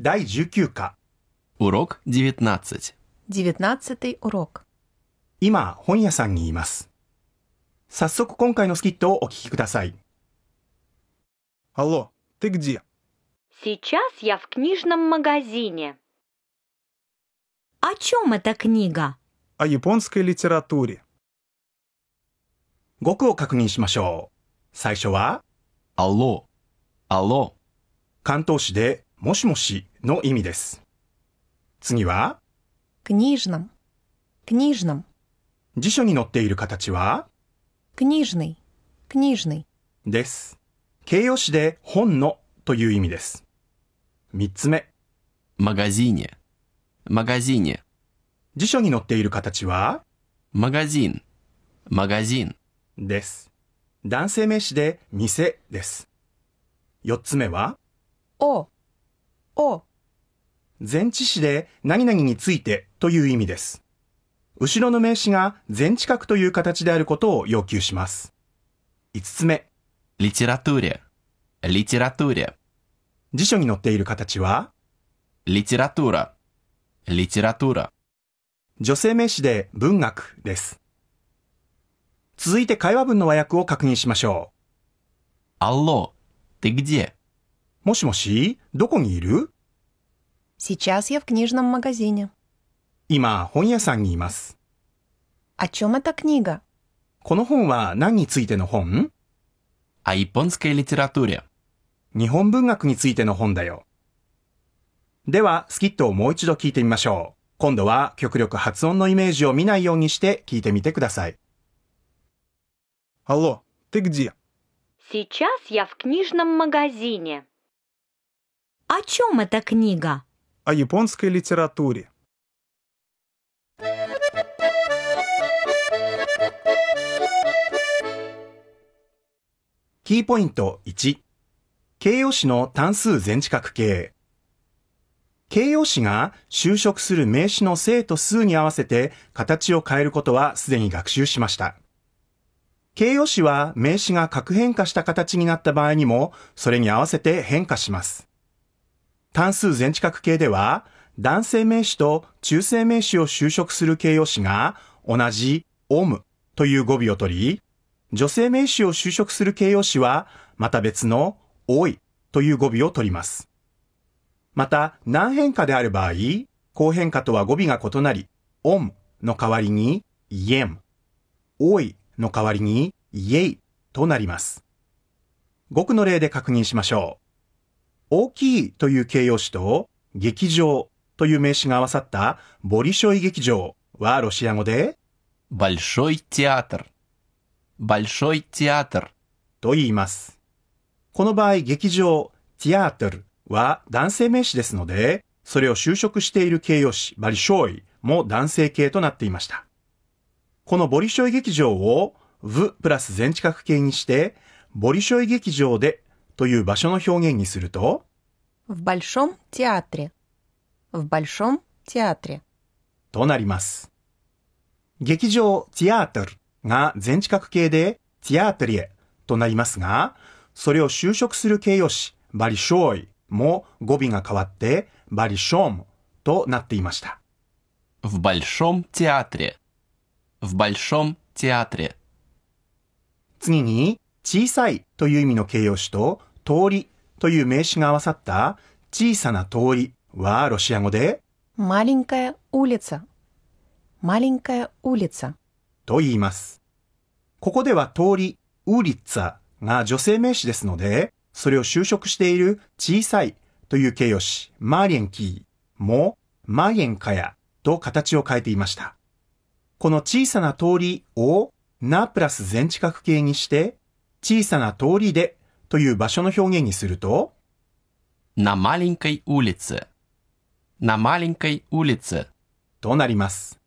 第19課。Урок 19. 19урок. 今、本屋さんにいます。早速今回のスキットをお聞きください。Алло, ты где? Сейчас я в книжном магазине. О чем эта книга? О японской литературе. 語句を確認しましょう。最初は、Алло. Алло. 関東市でもしもしの意味です。次は、к н и ж н о 辞書に載っている形は、к н и ж н ы です。形容詞で本のという意味です。三つ目、マガジーニマガジーニ辞書に載っている形は、マガジン、マガジンです。男性名詞で店です。四つ目は、お、を前置詞で何々についてという意味です。後ろの名詞が前置格という形であることを要求します。5つ目。リチラトゥーレ。リチラトゥーレ。辞書に載っている形はリチラトゥーラ。リチラトゥーラ。女性名詞で文学です。続いて会話文の和訳を確認しましょう。Алло, ты г д もしもし、どこにいる Сейчас я в книжном магазине. 今、本屋さんにいます。О чем эта книга? この本は何についての本 о японской литературе. 日本文学についての本だよ。では、スキットをもう一度聞いてみましょう。今度は極力発音のイメージを見ないようにして聞いてみてください。Алло, ты где? Сейчас я в книжном магазине. О чем эта книга? О японской литературе. キーポイント1形容詞の単数全知覚形形容詞が就職する名詞の正と数に合わせて形を変えることはすでに学習しました。形容詞は名詞が核変化した形になった場合にもそれに合わせて変化します。単数全知覚形では、男性名詞と中性名詞を修飾する形容詞が同じオムという語尾を取り、女性名詞を修飾する形容詞はまた別のおいという語尾を取ります。また、難変化である場合、後変化とは語尾が異なり、オムの代わりにイエム、おいの代わりにイエイとなります。語句の例で確認しましょう。大きいという形容詞と劇場という名詞が合わさったボリショイ劇場はロシア語で Большой театр Большой театр と言います。この場合劇場 театр は男性名詞ですので、それを就職している形容詞バリショイも男性形となっていました。このボリショイ劇場を v プラス全知覚形にして、ボリショイ劇場でという場所の表現にすると в большом театре в большом театре となります。劇場ティアートルが全地覚形でティアートリエとなりますが、それを就職する形容詞バリショイも語尾が変わってバリショムとなっていました。в большом театре в большом театре 次に小さいという意味の形容詞と通りという名詞が合わさった小さな通りはロシア語でと言います。ここでは通り、ウーリッツァが女性名詞ですので、それを修飾している小さいという形容詞、マーリンキーもマーンカヤと形を変えていました。この小さな通りをナプラス全知覚形にして、小さな通りでという場所の表現にすると на маленькой улице н маленькой улице となります。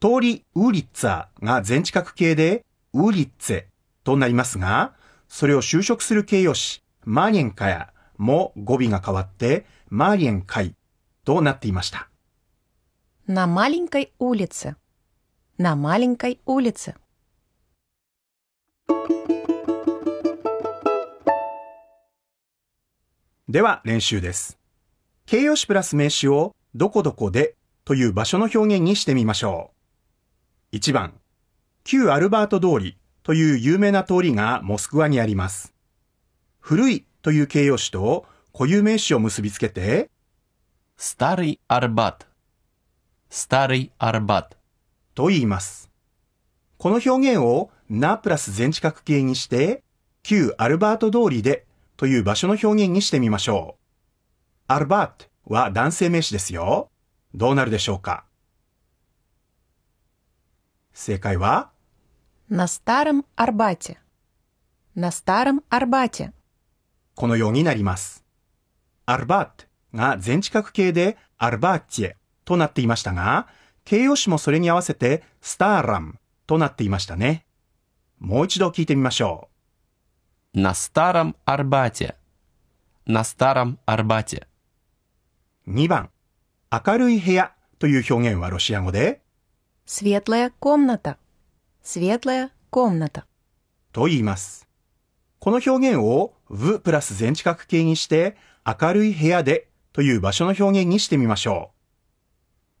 通りウーリッツァが全知覚形でウーリッツェとなりますが、それを修飾する形容詞マーリエンカヤも語尾が変わってマーリエンカイとなっていました。н маленькой улице н маленькой улице では練習です。形容詞プラス名詞をどこどこでという場所の表現にしてみましょう。1番、旧アルバート通りという有名な通りがモスクワにあります。古いという形容詞と固有名詞を結びつけて、スタリアルバート、スタリアルバートと言います。この表現をなプラス全地角形にして、旧アルバート通りでという場所の表現にしてみましょう。アルバートは男性名詞ですよ。どうなるでしょうか正解はこのようになります。アルバートが全知覚形でアルバーチェとなっていましたが、形容詞もそれに合わせてスターラムとなっていましたね。もう一度聞いてみましょう。На старом Арбате. На старом Арбате. 2番、明るい部屋という表現はロシア語で、Светлая комната. Светлая комната. と言います。この表現を v プラス全地角形にして、明るい部屋でという場所の表現にしてみましょ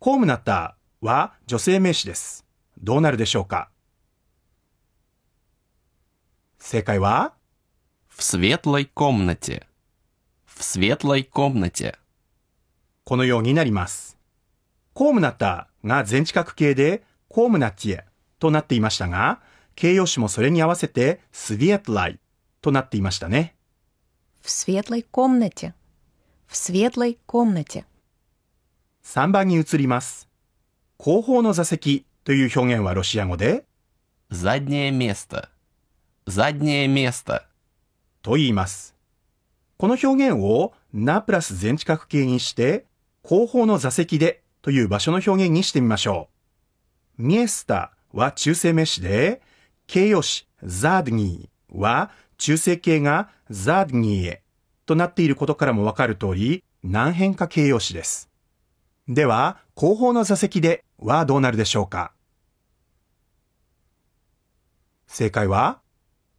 う。コームナッターは女性名詞です。どうなるでしょうか正解は、в светлой комнате. в светлой комнате. このようになります。コームナタが全知覚形でコームナティエとなっていましたが、形容詞もそれに合わせてスヴィエトライとなっていましたね。в с в е トライコムナチェ。а т е в トライコムナチェ。3番に移ります。後方の座席という表現はロシア語で、ザデニエ е е место. з а д と言います。この表現をなプラス全知覚形にして、後方の座席でという場所の表現にしてみましょう。ミエスタは中性名詞で、形容詞ザードニーは中性形がザードニーへとなっていることからもわかる通り、難変化形容詞です。では、後方の座席ではどうなるでしょうか正解は、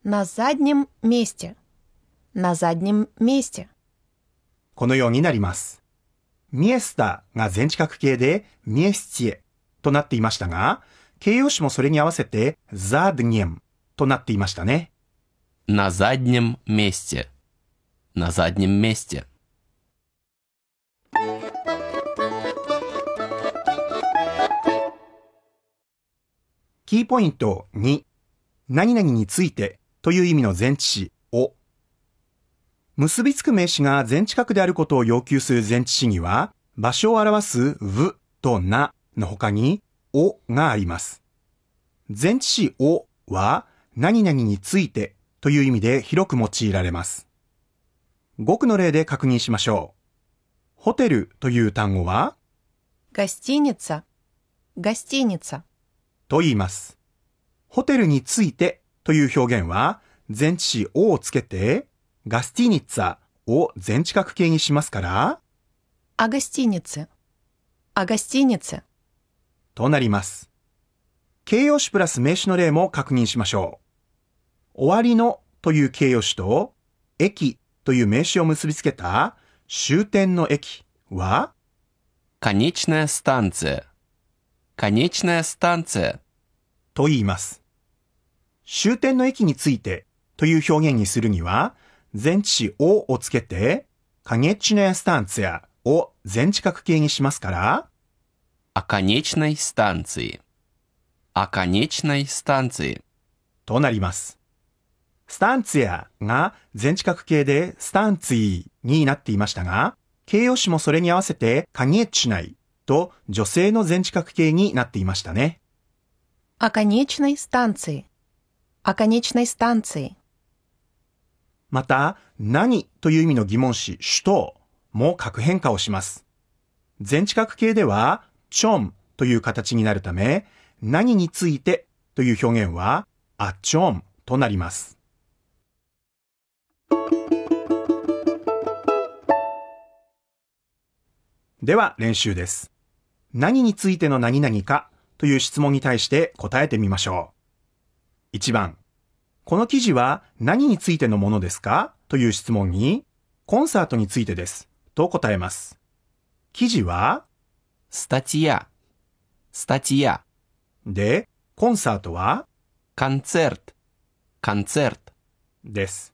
на заднем месте。на заднем месте. このようになります。ミエスタが全近く形でミエスチエとなっていましたが、形容詞もそれに合わせてザーデニエムとなっていましたね。на заднем месте. на заднем месте. キーポイント2。何々についてという意味の前置詞を結びつく名詞が全近くであることを要求する前置詞には、場所を表すうとなの他に、おがあります。前置詞おは、何々についてという意味で広く用いられます。語句の例で確認しましょう。ホテルという単語は、ガスティニツァ、ガスティニツァと言います。ホテルについてという表現は、前置詞をつけて、ガスティニッツァを全知覚形にしますから、アガスティニッツ、アガスティニッツとなります。形容詞プラス名詞の例も確認しましょう。終わりのという形容詞と、駅という名詞を結びつけた終点の駅は、カニチネスタンツ、カニチネスタンツと言います。終点の駅についてという表現にするには、前置詞ををつけて、カニエチネスタンツヤを全知覚形にしますから、アカニエチネスタンツイ。アカニエチネスタンツイ。となります。スタンツヤが全知覚形でスタンツイになっていましたが、形容詞もそれに合わせてカニエチネイと女性の全知覚形になっていましたね。アカニエチネスタンツイ。アカニエチネスタンツイ。また、何という意味の疑問詞、主とも核変化をします。全知覚形では、チョンという形になるため、何についてという表現は、あちョンとなります。では練習です。何についての何々かという質問に対して答えてみましょう。1番この記事は何についてのものですかという質問に、コンサートについてです。と答えます。記事は、スタチア、スタチア。で、コンサートは、カンツェルト、カンツェルト。です。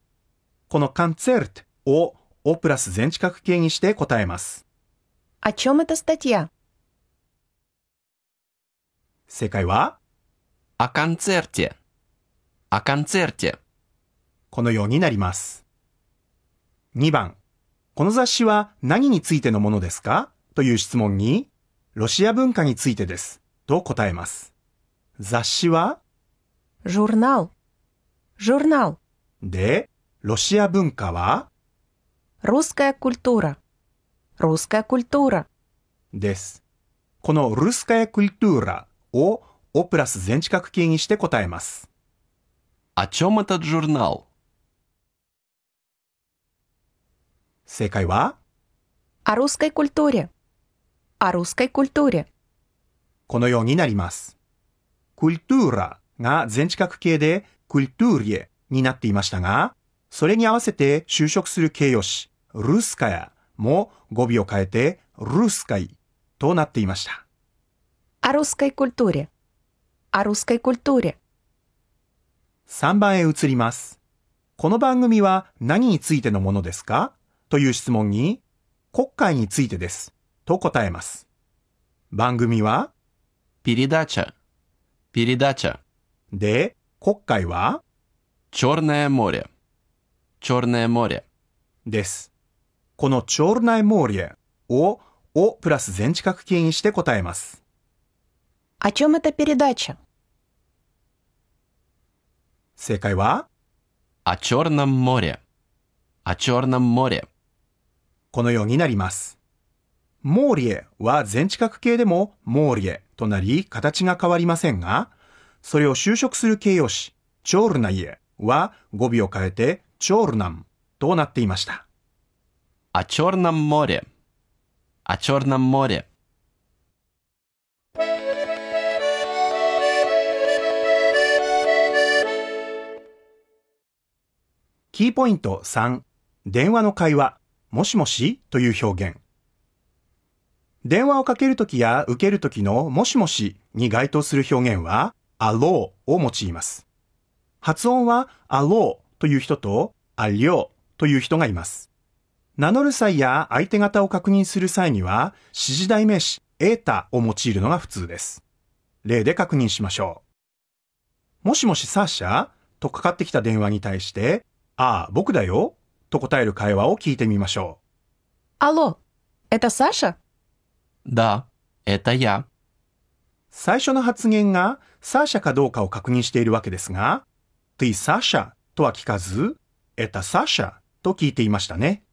このカンツェルトを、オプラス全知覚形にして答えます。スタチア。正解は、アカンツェルチェ。このようになります。2番、この雑誌は何についてのものですかという質問に、ロシア文化についてです。と答えます。雑誌はジョルナル。ジョルナル。で、ロシア文化はロスカヤクルトーラ。ロスカヤクルトーラ。です。このルスカヤクルトーラをオプラス全知覚形にして答えます。О чем этот ж у р 正解はアロスカイコルトーレ。アロスカイコルトーレ。このようになります。クルトゥーラが全地角形でクルトゥーリエになっていましたが、それに合わせて就職する形容詞、ルスカヤも語尾を変えてルスカイとなっていました。アロスカイコルトーレ。アロスカイコルトーレ。3番へ移ります。この番組は何についてのものですかという質問に、国会についてです。と答えます。番組は、ピリダチャ、ピリダチャ。で、国会は、チョルナエモリア、チョルナエモリア。です。このチョルナエモリアを、をプラス全知覚形にして答えます。о чем эта передача? 正解は о チョ р ナ о モレ。о チョ о ナ е モレ。このようになります。モーリエは全地覚形でもモーリエとなり形が変わりませんが、それを就職する形容詞、チョールナイエは語尾を変えてチョールナムとなっていました。о チョ р н о м море, о черном м о キーポイント3、電話の会話、もしもしという表現。電話をかけるときや受けるときのもしもしに該当する表現は、あろうを用います。発音は、あろうという人と、ありようという人がいます。名乗る際や相手方を確認する際には、指示代名詞、エータを用いるのが普通です。例で確認しましょう。もしもしサーシャとかかってきた電話に対して、ああ、僕だよ。と答える会話を聞いてみましょう。Алло, это Саша? Да, это я. 最初の発言がサーシャかどうかを確認しているわけですが、ты Саша とは聞かず、это Саша と聞いていましたね。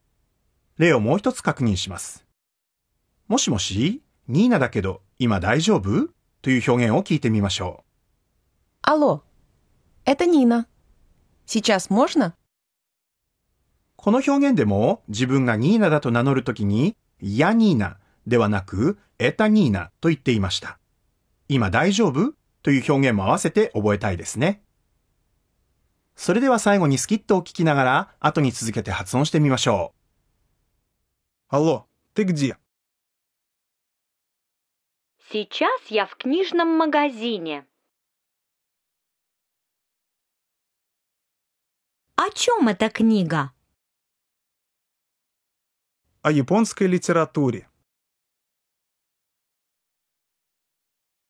例をもう一つ確認します。もしもし、ニーナだけど今大丈夫という表現を聞いてみましょう。Алло, это Нина. Сейчас можно? この表現でも自分がニーナだと名乗るときに、ヤニーナではなく、エタニーナと言っていました。今大丈夫という表現も合わせて覚えたいですね。それでは最後にスキットを聞きながら、後に続けて発音してみましょう。Алло, ты Сейчас я в книжном магазине. О чем эта книга? о японской литературе.